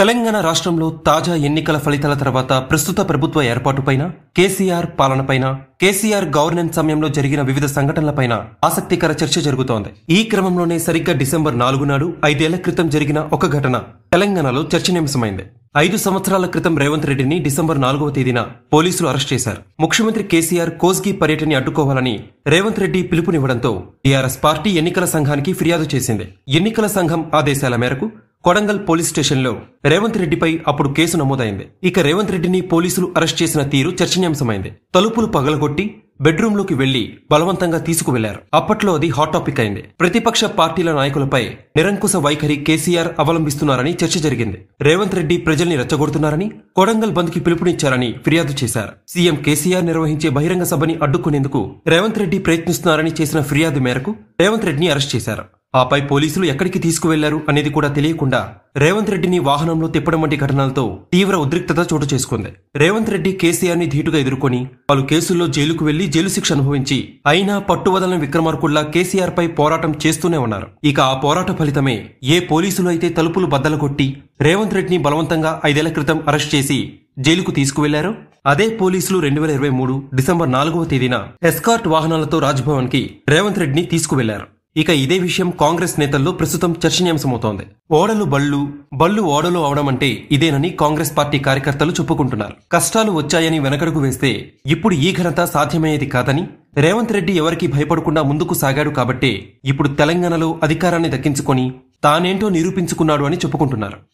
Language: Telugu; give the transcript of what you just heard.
తెలంగాణ రాష్ట్రంలో తాజా ఎన్నికల ఫలితాల తర్వాత ప్రస్తుత ప్రభుత్వ ఏర్పాటుపైన కేసీఆర్ పాలనపైన కేసీఆర్ గవర్నెన్స్ సమయంలో జరిగిన వివిధ సంఘటనలపైన ఆసక్తికర చర్చ జరుగుతోంది ఈ క్రమంలోనే సరిగ్గా డిసెంబర్ నాలుగు నాడు ఐదేళ్ల క్రితం జరిగిన ఒక ఘటన తెలంగాణలో చర్చనీయాంశమైంది ఐదు సంవత్సరాల క్రితం రేవంత్ రెడ్డిని డిసెంబర్ నాలుగవ తేదీన పోలీసులు అరెస్ట్ చేశారు ముఖ్యమంత్రి కేసీఆర్ కోస్గి పర్యటన అడ్డుకోవాలని రేవంత్ రెడ్డి పిలుపునివ్వడంతో టీఆర్ఎస్ పార్టీ ఎన్నికల సంఘానికి ఫిర్యాదు చేసింది ఎన్నికల సంఘం ఆదేశాల మేరకు కొడంగల్ పోలీస్ స్టేషన్లో రేవంత్ రెడ్డిపై అప్పుడు కేసు నమోదైంది ఇక రేవంత్ రెడ్డిని పోలీసులు అరెస్ట్ చేసిన తీరు చర్చనీయాంశమైంది తలుపులు పగలగొట్టి బెడ్రూంలోకి వెళ్లి బలవంతంగా తీసుకువెళ్లారు అప్పట్లో అది హాట్ టాపిక్ అయింది ప్రతిపక్ష పార్టీల నాయకులపై నిరంకుశ వైఖరి కేసీఆర్ అవలంబిస్తున్నారని చర్చ జరిగింది రేవంత్ రెడ్డి ప్రజల్ని రెచ్చగొడుతున్నారని కొడంగల్ బంద్ కి పిలుపునిచ్చారని ఫిర్యాదు చేశారు సీఎం కేసీఆర్ నిర్వహించే బహిరంగ సభని అడ్డుకునేందుకు రేవంత్ రెడ్డి ప్రయత్నిస్తున్నారని చేసిన ఫిర్యాదు మేరకు రేవంత్ రెడ్డిని అరెస్ట్ చేశారు ఆపై పోలీసులు ఎక్కడికి తీసుకువెళ్లారు అనేది కూడా తెలియకుండా రేవంత్ రెడ్డిని వాహనంలో తిప్పడం వంటి ఘటనలతో తీవ్ర ఉద్రిక్తత చోటు చేసుకుంది రేవంత్ రెడ్డి కేసీఆర్ని ధీటుగా ఎదుర్కొని పలు కేసుల్లో జైలుకు వెళ్లి జైలు శిక్ష అనుభవించి అయినా పట్టువదలని విక్రమార్కుల్లా కేసీఆర్ పై పోరాటం చేస్తూనే ఉన్నారు ఇక ఆ పోరాట ఫలితమే ఏ పోలీసులు అయితే తలుపులు బద్దల కొట్టి రేవంత్ రెడ్డిని బలవంతంగా ఐదేళ్ల క్రితం అరెస్ట్ చేసి జైలుకు తీసుకువెళ్లారు అదే పోలీసులు రెండు వేల ఇరవై మూడు డిసెంబర్ నాలుగవ తేదీన ఎస్కార్ట్ వాహనాలతో రాజ్భవన్ కి రేవంత్ రెడ్డిని తీసుకువెళ్లారు ఇక ఇదే విషయం కాంగ్రెస్ నేతల్లో ప్రస్తుతం చర్చనీయాంశమవుతోంది ఓడలు బళ్ళు బళ్ళు ఓడలు అవడం అంటే ఇదేనని కాంగ్రెస్ పార్టీ కార్యకర్తలు చెప్పుకుంటున్నారు కష్టాలు వచ్చాయని వెనకడుగు వేస్తే ఇప్పుడు ఈ ఘనత సాధ్యమయ్యేది కాదని రేవంత్ రెడ్డి ఎవరికీ భయపడకుండా ముందుకు సాగాడు కాబట్టే ఇప్పుడు తెలంగాణలో అధికారాన్ని దక్కించుకొని తానేంటో నిరూపించుకున్నాడు అని చెప్పుకుంటున్నారు